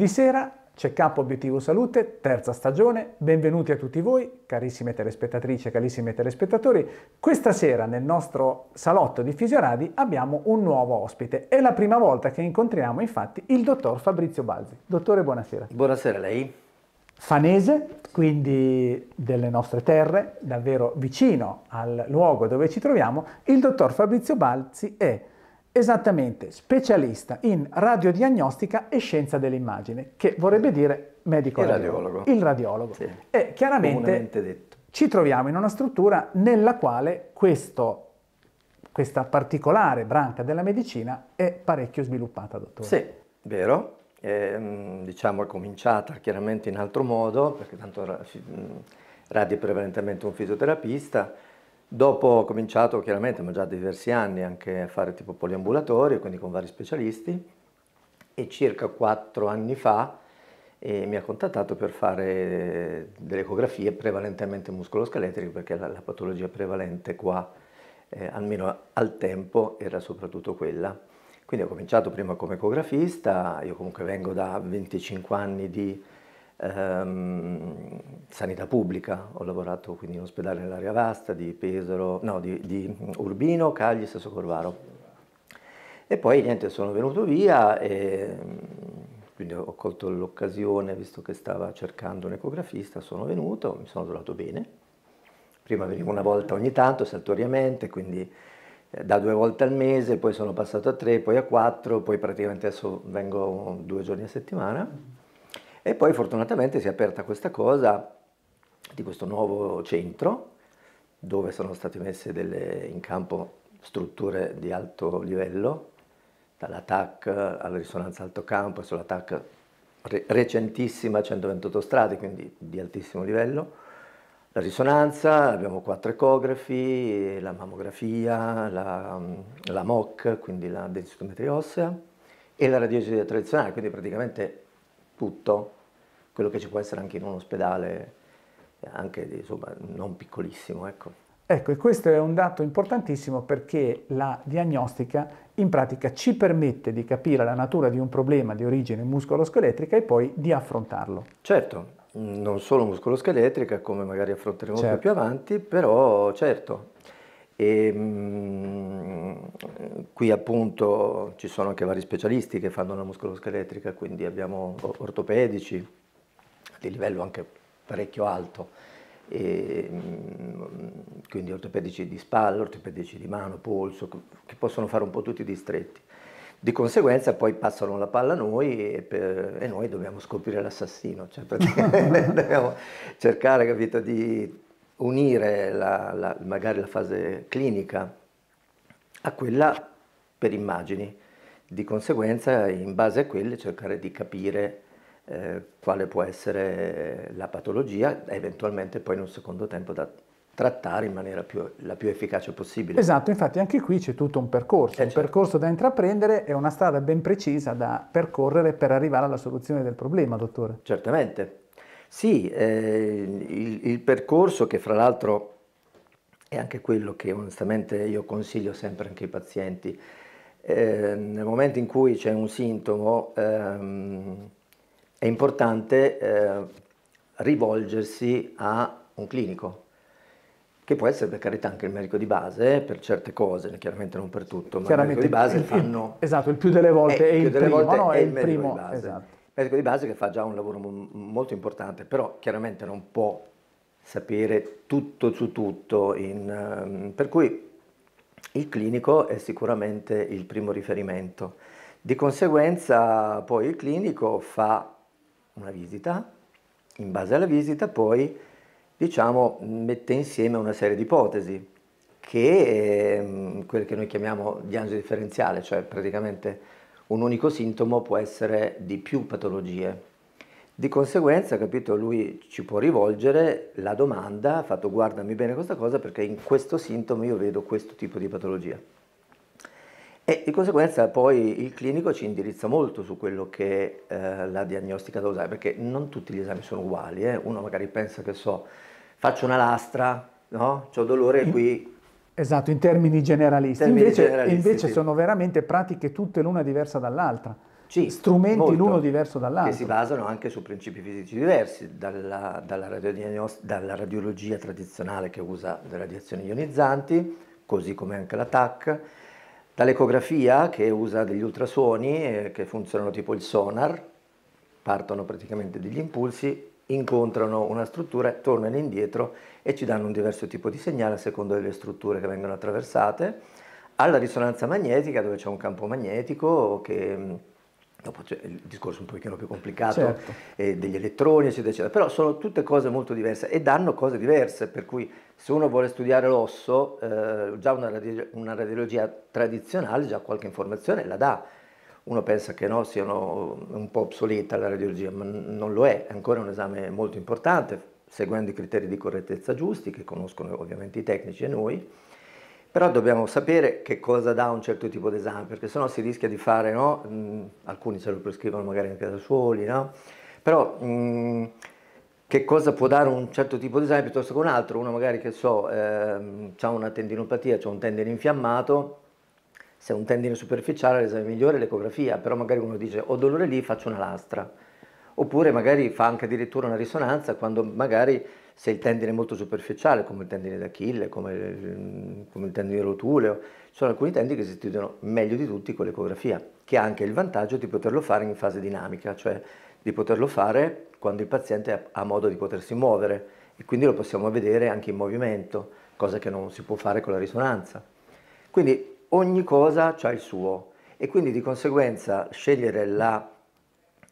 Lunedì sera c'è Capo Obiettivo Salute, terza stagione. Benvenuti a tutti voi, carissime telespettatrici e carissimi telespettatori. Questa sera nel nostro salotto di Fisioravi abbiamo un nuovo ospite. È la prima volta che incontriamo infatti il dottor Fabrizio Balzi. Dottore, buonasera. Buonasera a lei. Fanese, quindi delle nostre terre, davvero vicino al luogo dove ci troviamo, il dottor Fabrizio Balzi è Esattamente, specialista in radiodiagnostica e scienza dell'immagine, che vorrebbe dire medico il radiologo. Il radiologo. Sì. E chiaramente ci troviamo in una struttura nella quale questo, questa particolare branca della medicina è parecchio sviluppata, dottore. Sì, vero. E, ehm, diciamo è cominciata chiaramente in altro modo, perché tanto Radi è prevalentemente un fisioterapista, Dopo ho cominciato chiaramente, ma già da diversi anni, anche a fare tipo poliambulatorio, quindi con vari specialisti e circa quattro anni fa eh, mi ha contattato per fare delle ecografie prevalentemente muscoloscheletriche perché la, la patologia prevalente qua, eh, almeno al tempo, era soprattutto quella. Quindi ho cominciato prima come ecografista, io comunque vengo da 25 anni di ehm, sanità pubblica, ho lavorato quindi in ospedale nell'area vasta di Pesaro, no, di, di Urbino, Cagli e Socorvaro. E poi niente, sono venuto via e mm, quindi ho colto l'occasione, visto che stava cercando un ecografista, sono venuto, mi sono trovato bene. Prima venivo una volta ogni tanto, saltuariamente, quindi eh, da due volte al mese, poi sono passato a tre, poi a quattro, poi praticamente adesso vengo due giorni a settimana e poi fortunatamente si è aperta questa cosa di questo nuovo centro dove sono state messe delle, in campo strutture di alto livello, dalla TAC alla risonanza alto campo, sulla TAC recentissima 128 strade, quindi di altissimo livello, la risonanza, abbiamo quattro ecografi, la mammografia, la, la MOC, quindi la densitometria ossea, e la radiologia tradizionale, quindi praticamente tutto quello che ci può essere anche in un ospedale, anche insomma, non piccolissimo. Ecco. Ecco, e questo è un dato importantissimo perché la diagnostica in pratica ci permette di capire la natura di un problema di origine muscoloscheletrica e poi di affrontarlo. Certo, non solo muscoloscheletrica, come magari affronteremo certo. più avanti, però certo. E, mm, Qui appunto ci sono anche vari specialisti che fanno la muscoloscheletrica, quindi abbiamo ortopedici di livello anche parecchio alto, e, mm, quindi ortopedici di spalla, ortopedici di mano, polso, che possono fare un po' tutti i distretti. Di conseguenza poi passano la palla a noi e, per, e noi dobbiamo scoprire l'assassino, cioè dobbiamo cercare capito, di unire la, la, magari la fase clinica a quella per immagini. Di conseguenza, in base a quelle, cercare di capire eh, quale può essere la patologia, eventualmente poi in un secondo tempo da trattare in maniera più, la più efficace possibile. Esatto, infatti anche qui c'è tutto un percorso, eh, un certo. percorso da intraprendere e una strada ben precisa da percorrere per arrivare alla soluzione del problema, dottore. Certamente. Sì, eh, il, il percorso che fra l'altro è anche quello che onestamente io consiglio sempre anche ai pazienti, Ehm, nel momento in cui c'è un sintomo ehm, è importante eh, rivolgersi a un clinico, che può essere per carità anche il medico di base, per certe cose, chiaramente non per tutto, ma il medico di base il, fanno... Esatto, il più delle volte eh, è, il, il primo, volte no, è, è il, medico primo, di base. Esatto. Il medico di base che fa già un lavoro molto importante, però chiaramente non può sapere tutto su tutto, in, um, per cui il clinico è sicuramente il primo riferimento. Di conseguenza poi il clinico fa una visita, in base alla visita poi diciamo, mette insieme una serie di ipotesi che è ehm, quel che noi chiamiamo diagnosi differenziale, cioè praticamente un unico sintomo può essere di più patologie. Di conseguenza, capito, lui ci può rivolgere la domanda, ha fatto guardami bene questa cosa perché in questo sintomo io vedo questo tipo di patologia. E di conseguenza poi il clinico ci indirizza molto su quello che è eh, la diagnostica da usare, perché non tutti gli esami sono uguali, eh. uno magari pensa che so, faccio una lastra, no? ho dolore qui. Esatto, in termini generalisti. Termini invece, generalisti, invece sì. sono veramente pratiche tutte l'una diversa dall'altra sì, strumenti molto, l'uno diverso dall'altro. Che si basano anche su principi fisici diversi, dalla, dalla, radio, dalla radiologia tradizionale che usa le radiazioni ionizzanti, così come anche la TAC, dall'ecografia che usa degli ultrasuoni eh, che funzionano tipo il sonar, partono praticamente degli impulsi incontrano una struttura, tornano indietro e ci danno un diverso tipo di segnale a seconda delle strutture che vengono attraversate, alla risonanza magnetica dove c'è un campo magnetico che dopo c'è il discorso un pochino più complicato certo. eh, degli elettroni eccetera eccetera, però sono tutte cose molto diverse e danno cose diverse, per cui se uno vuole studiare l'osso, eh, già una, radio, una, radiologia tradizionale, già qualche informazione la dà, uno pensa che no, siano un po' obsoleta la radiologia, ma non lo è, è ancora un esame molto importante, seguendo i criteri di correttezza giusti che conoscono ovviamente i tecnici e noi, però dobbiamo sapere che cosa dà un certo tipo di esame, perché sennò si rischia di fare, no? Mh, alcuni ce lo prescrivono magari anche da soli, no? Però mh, che cosa può dare un certo tipo di esame piuttosto che un altro? Uno magari che so, ehm, ha una tendinopatia, ha un tendine infiammato, se è un tendine superficiale l'esame migliore è l'ecografia, però magari uno dice ho dolore lì, faccio una lastra oppure magari fa anche addirittura una risonanza quando magari se il tendine è molto superficiale, come il tendine d'Achille, come, come, il tendine rotuleo, ci sono alcuni tendini che si studiano meglio di tutti con l'ecografia, che ha anche il vantaggio di poterlo fare in fase dinamica, cioè di poterlo fare quando il paziente ha modo di potersi muovere e quindi lo possiamo vedere anche in movimento, cosa che non si può fare con la risonanza. Quindi ogni cosa ha il suo e quindi di conseguenza scegliere la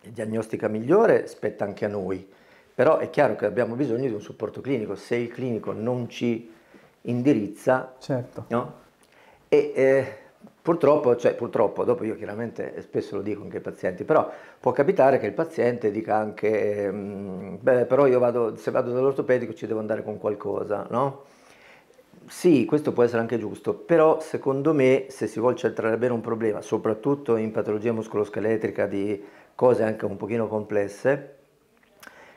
diagnostica migliore spetta anche a noi, però è chiaro che abbiamo bisogno di un supporto clinico, se il clinico non ci indirizza, certo. no? e eh, purtroppo, cioè, purtroppo, dopo io chiaramente eh, spesso lo dico anche ai pazienti, però può capitare che il paziente dica anche, mm, beh però io vado, se vado dall'ortopedico ci devo andare con qualcosa, no? Sì, questo può essere anche giusto, però secondo me se si vuole centrare bene un problema, soprattutto in patologia muscoloscheletrica di cose anche un pochino complesse,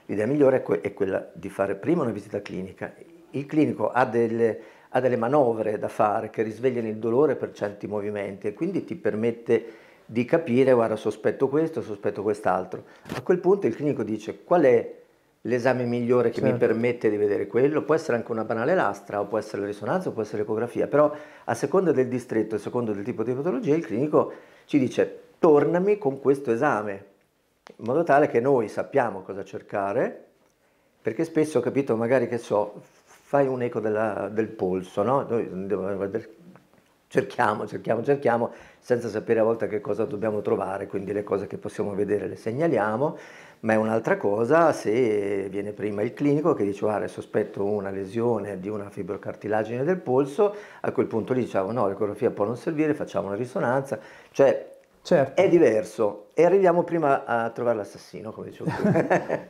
l'idea migliore è, que è, quella di fare prima una visita clinica. Il clinico ha delle, ha delle manovre da fare che risvegliano il dolore per certi movimenti e quindi ti permette di capire, guarda, sospetto questo, sospetto quest'altro. A quel punto il clinico dice qual è l'esame migliore che certo. mi permette di vedere quello, può essere anche una banale lastra, o può essere la risonanza, o può essere l'ecografia, però a seconda del distretto, a seconda del tipo di patologia, il clinico ci dice tornami con questo esame, in modo tale che noi sappiamo cosa cercare, perché spesso ho capito magari che so, fai un eco della, del polso, no? Noi cerchiamo, cerchiamo, cerchiamo, senza sapere a volte che cosa dobbiamo trovare, quindi le cose che possiamo vedere le segnaliamo, ma è un'altra cosa se viene prima il clinico che dice guarda sospetto una lesione di una fibrocartilagine del polso, a quel punto lì diciamo no, l'ecografia può non servire, facciamo una risonanza, cioè Certo. È diverso e arriviamo prima a trovare l'assassino, come dicevo.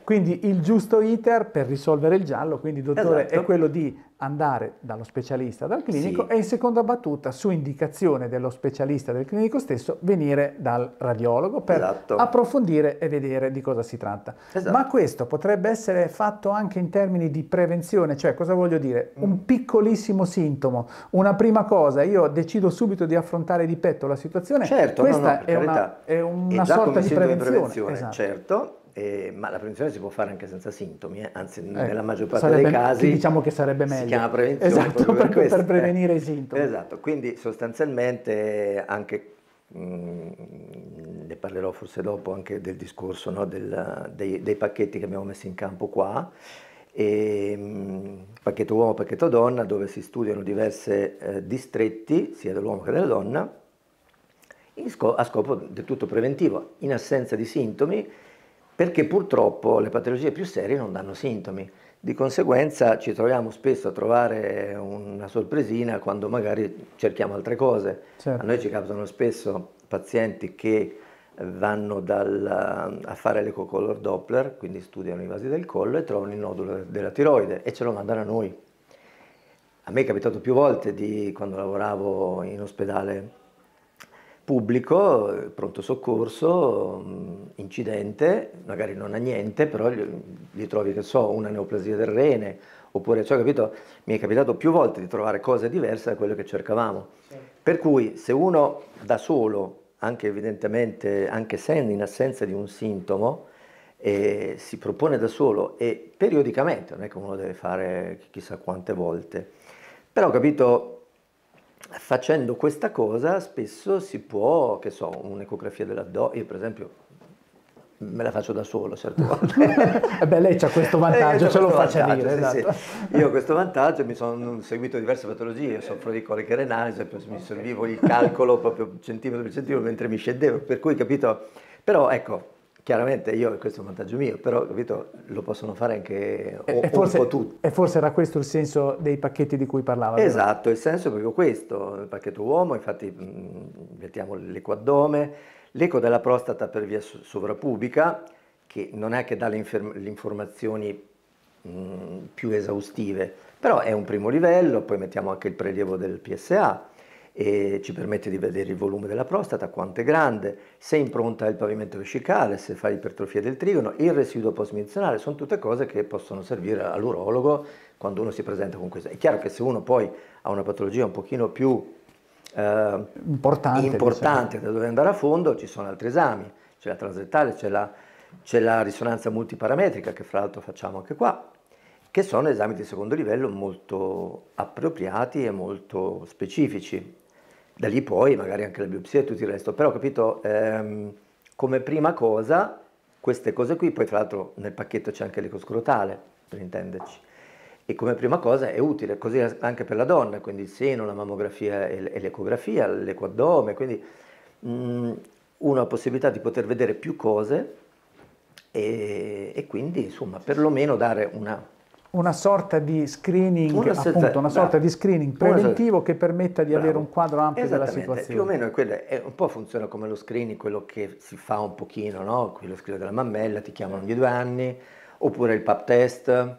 quindi il giusto iter per risolvere il giallo, quindi dottore, esatto. è quello di andare dallo specialista, dal clinico sì. e in seconda battuta, su indicazione dello specialista, del clinico stesso, venire dal radiologo per esatto. approfondire e vedere di cosa si tratta. Esatto. Ma questo potrebbe essere fatto anche in termini di prevenzione, cioè cosa voglio dire? Mm. Un piccolissimo sintomo, una prima cosa, io decido subito di affrontare di petto la situazione, certo, questa no, no, è, una, è, una, esatto sorta di prevenzione. Di prevenzione esatto. certo eh, ma la prevenzione si può fare anche senza sintomi, eh? anzi eh, nella maggior parte sarebbe, dei casi diciamo che sarebbe meglio. Si chiama prevenzione esatto, per, per, per, eh. prevenire i sintomi. Esatto, quindi sostanzialmente anche mh, mm, ne parlerò forse dopo anche del discorso no, del, dei, dei, pacchetti che abbiamo messo in campo qua, e, ehm, mh, pacchetto uomo, pacchetto donna, dove si studiano diversi eh, distretti sia dell'uomo che della donna, scop- a scopo del tutto preventivo, in assenza di sintomi perché purtroppo le patologie più serie non danno sintomi. Di conseguenza ci troviamo spesso a trovare una sorpresina quando magari cerchiamo altre cose. Certo. A noi ci capitano spesso pazienti che vanno dal, a fare l'ecocolor Doppler, quindi studiano i vasi del collo e trovano il nodulo della tiroide e ce lo mandano a noi. A me è capitato più volte di, quando lavoravo in ospedale pubblico, pronto soccorso, incidente, magari non ha niente, però gli trovi, che so, una neoplasia del rene, oppure, cioè, capito, mi è capitato più volte di trovare cose diverse da quello che cercavamo. Sì. Per cui se uno da solo, anche evidentemente, anche se in assenza di un sintomo, eh, si propone da solo e periodicamente, non è che uno deve fare chissà quante volte, però capito facendo questa cosa spesso si può, che so, un'ecografia dell'addome, per esempio me la faccio da solo certe volte. Eh beh, lei ha questo eh, vantaggio, ce lo faccio dire. Esatto. Sì. Io ho questo vantaggio, mi sono seguito diverse patologie, soffro di coliche renali, mi servivo il calcolo proprio centimetro per centimetro mentre mi scendevo, per cui capito, però ecco, Chiaramente io, questo è un vantaggio mio, però capito, lo possono fare anche o, e forse, un po' tutti. E forse era questo il senso dei pacchetti di cui parlava. Esatto, vero? il senso è proprio questo, il pacchetto uomo, infatti mh, mettiamo l'ecoaddome, l'eco della prostata per via sovrappubica, che non è che dà le, le informazioni mh, più esaustive, però è un primo livello, poi mettiamo anche il prelievo del PSA, e ci permette di vedere il volume della prostata, quanto è grande, se impronta il pavimento vescicale, se fa ipertrofia del trigono, il residuo postmenzionale, sono tutte cose che possono servire all'urologo quando uno si presenta con questo. È chiaro che se uno poi ha una patologia un pochino più eh, importante, importante da dove andare a fondo, ci sono altri esami, c'è la transettale, c'è la, la risonanza multiparametrica che fra l'altro facciamo anche qua, che sono esami di secondo livello molto appropriati e molto specifici da lì poi magari anche la biopsia e tutto il resto, però capito ehm, come prima cosa queste cose qui, poi tra l'altro nel pacchetto c'è anche l'ecoscrotale, per intenderci, e come prima cosa è utile, così anche per la donna, quindi il seno, la mammografia e l'ecografia, l'equaddome, quindi mh, mm, uno possibilità di poter vedere più cose e, e quindi insomma perlomeno dare una una sorta di screening, una appunto, una sorta da, di screening preventivo una, che permetta di bravo. avere un quadro ampio della situazione. Più o meno è quello, è, un po' funziona come lo screening, quello che si fa un pochino, no? quello screening della mammella, ti chiamano ogni due anni, oppure il pap test.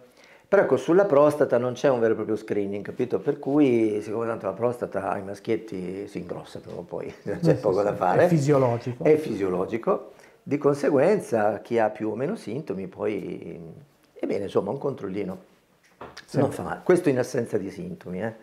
Però ecco, sulla prostata non c'è un vero e proprio screening, capito? Per cui, siccome tanto la prostata ai maschietti si ingrossa prima o poi, c'è poco da fare. È fisiologico. È fisiologico. Di conseguenza, chi ha più o meno sintomi poi Ebbene, insomma, un controllino sì. non fa male. Questo in assenza di sintomi. Eh?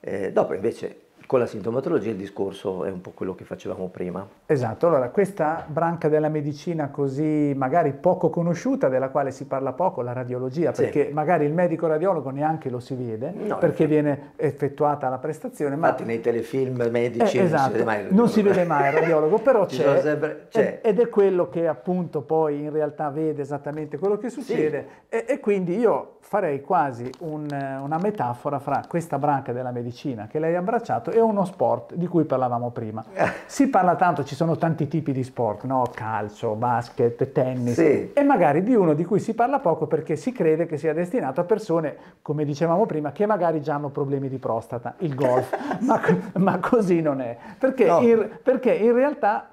Eh, dopo invece con la sintomatologia il discorso è un po' quello che facevamo prima. Esatto, allora questa branca della medicina così magari poco conosciuta, della quale si parla poco, la radiologia, sì. perché magari il medico radiologo neanche lo si vede, no, perché viene effettuata la prestazione. Ma... nei telefilm medici eh, esatto, non si esatto, vede mai il radiologo. Non si vede mai il radiologo, però c'è, sempre, c'è, Ed è quello che appunto poi in realtà vede esattamente quello che succede sì. e, e, quindi io farei quasi un, una metafora fra questa branca della medicina che lei ha abbracciato e è uno sport di cui parlavamo prima. Si parla tanto, ci sono tanti tipi di sport, no? calcio, basket, tennis, sì. e magari di uno di cui si parla poco perché si crede che sia destinato a persone, come dicevamo prima, che magari già hanno problemi di prostata, il golf, ma, ma, così non è, perché, no. in, perché in realtà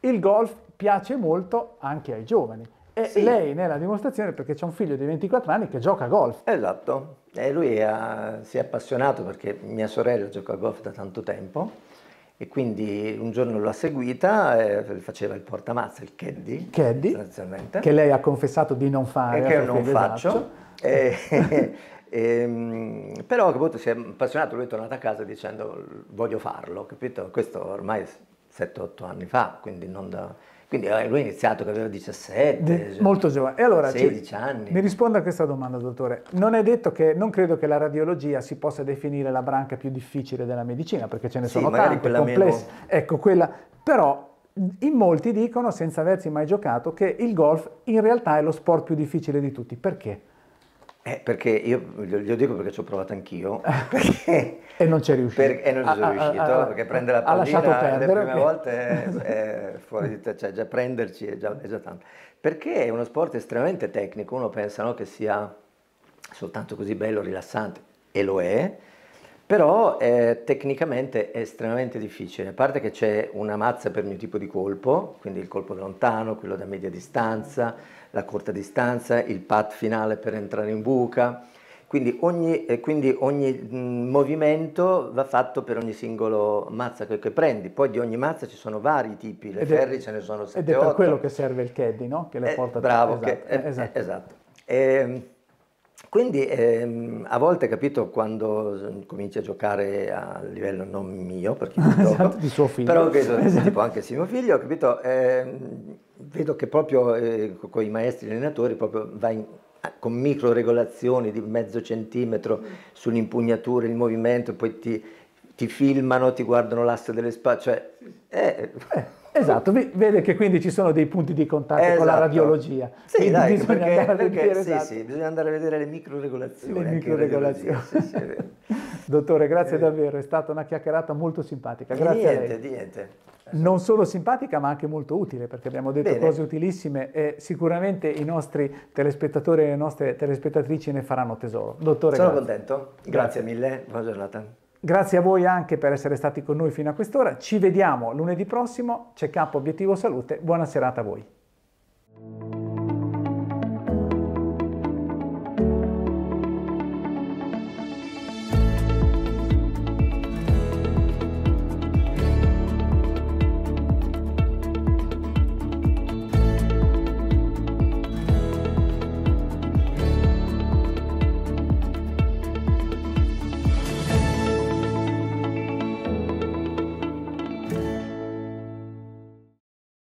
il golf piace molto anche ai giovani. E sì. lei nella dimostrazione perché c'è un figlio di 24 anni che gioca a golf. Esatto. E eh, lui ha, ah, si è appassionato perché mia sorella gioca a golf da tanto tempo e quindi un giorno l'ha seguita e faceva il portamazza, il caddy, caddy che lei ha confessato di non fare. E che io non faccio. E, ehm, però capito, si è appassionato, lui è tornato a casa dicendo voglio farlo, capito? Questo ormai 7-8 anni fa, quindi non da quindi eh, lui ha iniziato che aveva 17. De, molto giovane. E allora, 16 cioè, anni. Mi risponda a questa domanda, dottore. Non è detto che, non credo che la radiologia si possa definire la branca più difficile della medicina, perché ce ne sì, sono tante, complesse. Meno... Ecco, quella... Però in molti dicono, senza aversi mai giocato, che il golf in realtà è lo sport più difficile di tutti. Perché? Eh, perché io glielo dico perché ci ho provato anch'io. Eh, e non c'è riuscito. Per, e non ci ah, sono ah, riuscito, a, ah, a, perché prendere la pallina le prime okay. volte è, è fuori di te, cioè già prenderci è già, è già, tanto. Perché è uno sport estremamente tecnico, uno pensa no, che sia soltanto così bello, rilassante, e lo è, però eh, tecnicamente è estremamente difficile, a parte che c'è una mazza per ogni tipo di colpo, quindi il colpo da lontano, quello da media distanza, la corta distanza, il pat finale per entrare in buca, quindi ogni, eh, quindi ogni, movimento va fatto per ogni singolo mazza che, che, prendi, poi di ogni mazza ci sono vari tipi, le ed ferri è, ce ne sono 7 Ed è per 8. quello che serve il caddy, no? Che le eh, porta... Bravo, esatto. Che, eh, esatto. Eh, esatto. Ehm, quindi ehm, a volte, capito, quando ehm, cominci a giocare a livello non mio, perché esatto, di suo figlio, però credo, esatto. tipo anche se mio figlio, capito, ehm, vedo che proprio eh, con i maestri allenatori proprio vai in, con micro regolazioni di mezzo centimetro mm. sull'impugnatura, il movimento, poi ti, ti filmano, ti guardano l'asse delle spalle, cioè... Eh, eh Esatto, vede che quindi ci sono dei punti di contatto esatto. con la esatto. radiologia. Sì, dai, bisogna, perché, andare perché, vedere, sì, esatto. sì, bisogna andare a vedere le microregolazioni. Le microregolazioni. Dottore, grazie eh. davvero, è stata una chiacchierata molto simpatica. Grazie niente, a lei. niente. Non solo simpatica ma anche molto utile perché abbiamo detto Bene. cose utilissime e sicuramente i nostri telespettatori e le nostre telespettatrici ne faranno tesoro. Dottore, Sono grazie. contento, grazie, grazie mille, buona giornata. Grazie a voi anche per essere stati con noi fino a quest'ora. Ci vediamo lunedì prossimo. Check up Obiettivo Salute. Buona serata a voi.